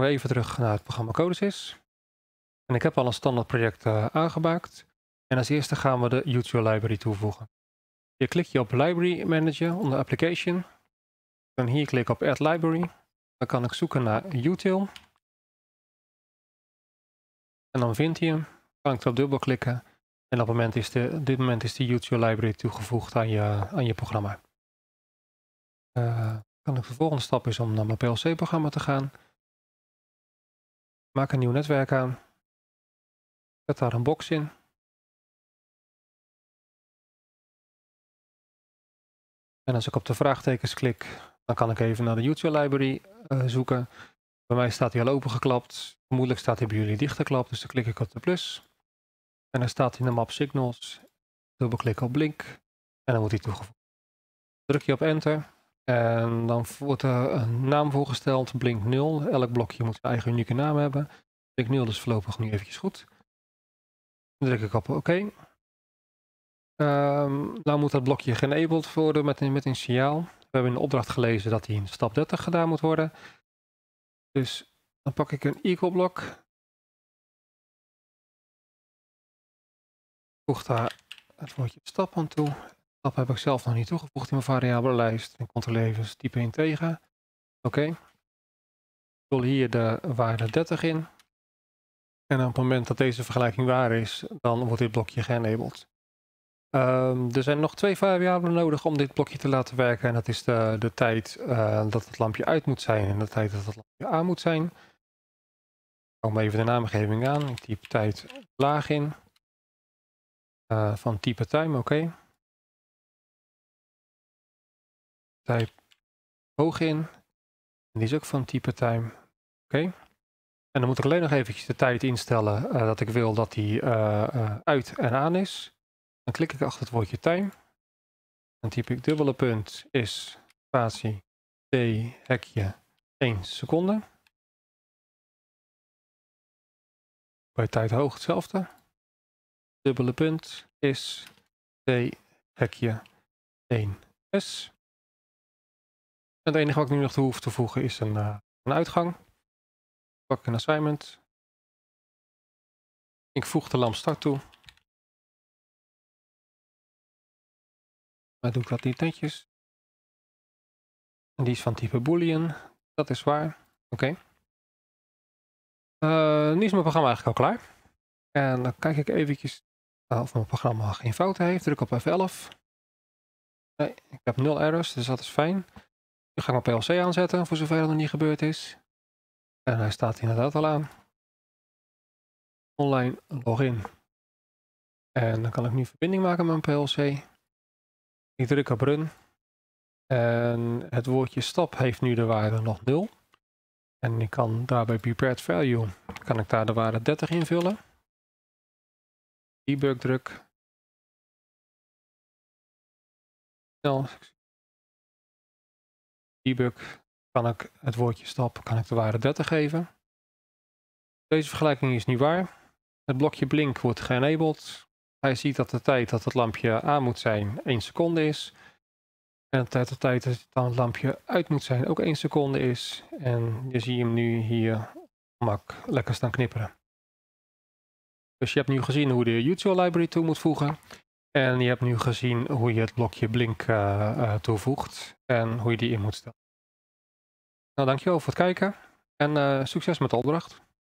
we even terug naar het programma Codesys. En ik heb al een standaard project uh, En als eerste gaan we de YouTube library toevoegen. Je klik je op Library Manager onder Application. Dan hier klik op Add Library. Dan kan ik zoeken naar util. En dan vindt hij hem. Kan ik erop dubbel klikken. En op, moment is de, dit moment is de util library toegevoegd aan je, aan je programma. Uh, de volgende stap is om naar mijn PLC-programma te gaan. Maak een nieuw netwerk aan. Zet daar een box in. En als ik op de vraagtekens klik, dan kan ik even naar de YouTube library eh, zoeken. Bij mij staat hij al opengeklapt. Vermoedelijk staat hij bij jullie dichtgeklapt, dus dan klik ik op de plus. En dan staat hij in de map Signals. Dubbelklik op Blink. En dan wordt hij toegevoegd. Druk je op Enter. En dan wordt er een naam voorgesteld, blink 0. Elk blokje moet zijn eigen unieke naam hebben. Blink 0 is voorlopig nu eventjes goed. Dan druk ik op oké. Ehm, okay. Nou moet dat blokje geenabled worden met een, met een signaal. We hebben in de opdracht gelezen dat die in stap 30 gedaan moet worden. Dus dan pak ik een equal blok. Voeg daar het woordje stap aan toe stap heb ik zelf nog niet toegevoegd in mijn variabele lijst. Ik controleer even dus type tegen. Oké. Ik vul hier de waarde 30 in. En op het moment dat deze vergelijking waar is, dan wordt dit blokje geënabled. Um, er zijn nog twee variabelen nodig om dit blokje te laten werken. En dat is de, de tijd eh, dat het lampje uit moet zijn en de tijd dat het lampje aan moet zijn. Ik kom even de naamgeving aan. Ik typ tijd laag in. Eh, van type time, oké. type hoog in. En die is ook van type time. Oké. En dan moet ik alleen nog eventjes de tijd instellen eh, dat ik wil dat die eh, eh, uit en aan is. Dan klik ik achter het woordje time. Dan typ ik dubbele punt is spatie t hekje 1 seconde. Bij tijd hoog hetzelfde. Dubbele punt is t hekje 1 s. Het enige wat ik nu nog toe hoef te voegen is een, eh, een uitgang. Ik pak een assignment. Ik voeg de lamp start toe. Maar doe ik dat die netjes. En die is van type boolean. Dat is waar. Oké. Eh, nu is mijn programma eigenlijk al klaar. En dan kijk ik eventjes of mijn programma geen fouten heeft. Druk op F11. Nee, ik heb nul errors, dus dat is fijn. Ik ga mijn PLC aanzetten, voor zover dat nog niet gebeurd is. En hij staat inderdaad al aan. Online login. En dan kan ik nu verbinding maken met mijn PLC. Ik druk op run. En het woordje stap heeft nu de waarde nog 0. En ik kan daarbij prepared value, kan ik daar de waarde 30 invullen. Debug druk. Snel debug kan ik het woordje stap kan ik de ware 30 geven. Deze vergelijking is niet waar. Het blokje blink wordt ge-enabled. Hij ziet dat de tijd dat het lampje aan moet zijn 1 seconde is. En de tijd dat tijd dat het lampje uit moet zijn ook 1 seconde is. En je ziet hem nu hier mak lekker staan knipperen. Dus je hebt nu gezien hoe de YouTube library toe moet voegen. En je hebt nu gezien hoe je het blokje blink eh, eh, toevoegt en hoe je die in moet stellen. Nou, dankjewel voor het kijken en eh, succes met de opdracht.